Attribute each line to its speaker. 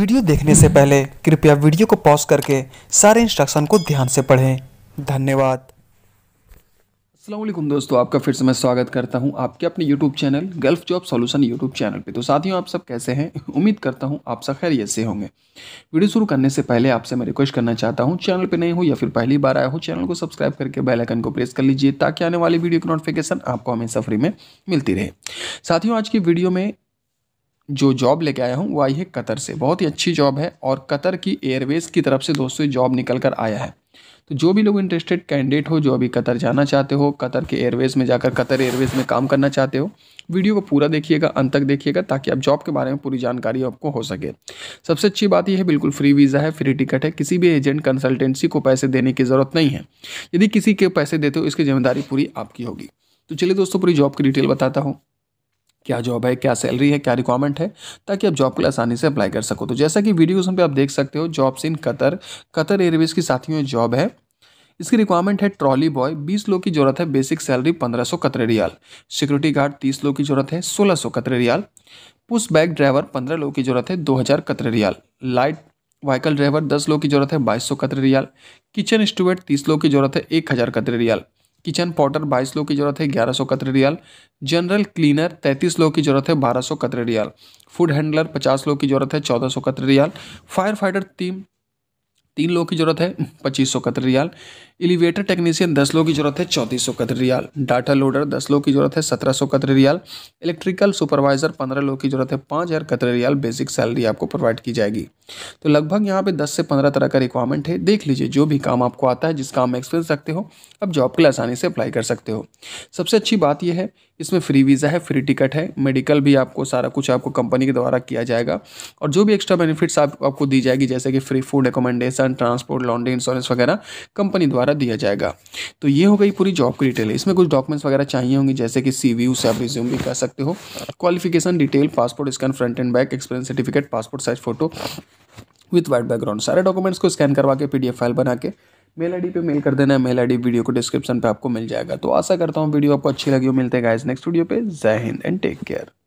Speaker 1: video देखने से पहले कृपया वीडियो को पॉज करके सारे इंस्ट्रक्शन को ध्यान से पढ़ें
Speaker 2: धन्यवाद असलम दोस्तों आपका फिर से मैं स्वागत करता हूं आपके अपने YouTube channel Gulf job solution YouTube channel पे तो साथियों आप सब कैसे हैं उम्मीद करता हूं आप सब खैरियत से होंगे वीडियो शुरू करने से पहले आपसे मैं रिक्वेस्ट करना चाहता हूं चैनल पे नए हो या फिर पहली बार आया हो चैनल को सब्सक्राइब करके बेलाइकन को प्रेस कर लीजिए ताकि आने वाली वीडियो की नोटिफिकेशन आपको हमेशा फ्री में मिलती रहे साथियों आज की वीडियो में जो जॉब लेके आया हूँ वो आई है कतर से बहुत ही अच्छी जॉब है और कतर की एयरवेज की तरफ से दोस्तों जॉब निकल कर आया है तो जो भी लोग इंटरेस्टेड कैंडिडेट हो जो अभी कतर जाना चाहते हो कतर के एयरवेज में जाकर कतर एयरवेज में काम करना चाहते हो वीडियो को पूरा देखिएगा अंत तक देखिएगा ताकि आप जॉब के बारे में पूरी जानकारी आपको हो सके सबसे अच्छी बात यह है बिल्कुल फ्री वीज़ा है फ्री टिकट है किसी भी एजेंट कंसल्टेंसी को पैसे देने की ज़रूरत नहीं है यदि किसी के पैसे देते हो इसकी जिम्मेदारी पूरी आपकी होगी तो चलिए दोस्तों पूरी जॉब की डिटेल बताता हूँ क्या जॉब है क्या सैलरी है क्या रिक्वायरमेंट है ताकि आप जॉब के लिए आसानी से अप्लाई कर सको तो जैसा कि वीडियोज़ पे आप देख सकते हो jobs in Qatar Qatar Airways की साथियों में जॉब है इसकी रिक्वायरमेंट है ट्रॉली बॉय बीस लोग की जरूरत है बेसिक सैलरी पंद्रह सौ कतरे रियाल सिक्योरिटी गार्ड तीस लोग की जरूरत है सोलह सौ कतरे रियाल पुश बैग ड्राइवर पंद्रह लोग की जरूरत है दो हज़ार कतरे रियाल लाइट व्हीकल ड्राइवर दस लोग की जरूरत है बाईस सौ कतरे रियाल किचन स्टूवेट तीस लोग की जरूरत है एक हज़ार कतरे रियाल किचन पाउडर बाईस लोग की जरूरत है ग्यारह सौ कतरे रियाल जनरल क्लीनर तैंतीस लोग की जरूरत है बारह सौ कतरे रियाल फूड हैंडलर पचास लोग की जरूरत है चौदह सौ कतरे रियाल फायर फाइटर टीम तीन लोग की जरूरत है पच्चीस सौ कतरे रियाल एलिवेटर टेक्नीशियन दस लोग की जरूरत है चौंतीस सौ कदर रियाल डाटा लोडर दस लोग की जरूरत है सत्रह सौ कदर रियाल इलेक्ट्रिकल सुपरवाइजर पंद्रह लोग की जरूरत है पाँच हज़ार कदर रियाल बेसिक सैलरी आपको प्रोवाइड की जाएगी तो लगभग यहाँ पे दस से पंद्रह तरह का रिक्वायरमेंट है देख लीजिए जो भी काम आपको आता है जिस काम में एक्सपीरियंस रखते हो आप जॉब के लिए आसानी से अप्लाई कर सकते हो सबसे अच्छी बात यह है इसमें फ्री वीज़ा है फ्री टिकट है मेडिकल भी आपको सारा कुछ आपको कंपनी के द्वारा किया जाएगा और जो भी एक्स्ट्रा बेनिफिट्स आपको दी जाएगी जैसे कि free food accommodation transport laundry insurance वगैरह कंपनी द्वारा द्वारा दिया जाएगा तो ये हो गई पूरी जॉब की डिटेल इसमें कुछ डॉक्यूमेंट्स वगैरह चाहिए होंगे जैसे कि सी वी उसे आप रिज्यूम भी कर सकते हो qualification detail passport scan front and back experience certificate passport size photo with white background सारे डॉक्यूमेंट्स को स्कैन करवा के पीडीएफ फाइल बना के मेल आईडी पे मेल कर देना है मेल आईडी वीडियो को डिस्क्रिप्शन पे आपको मिल जाएगा तो आशा करता हूँ वीडियो आपको अच्छी लगी हो मिलते हैं गाइस नेक्स्ट वीडियो पे जय हिंद एंड टेक केयर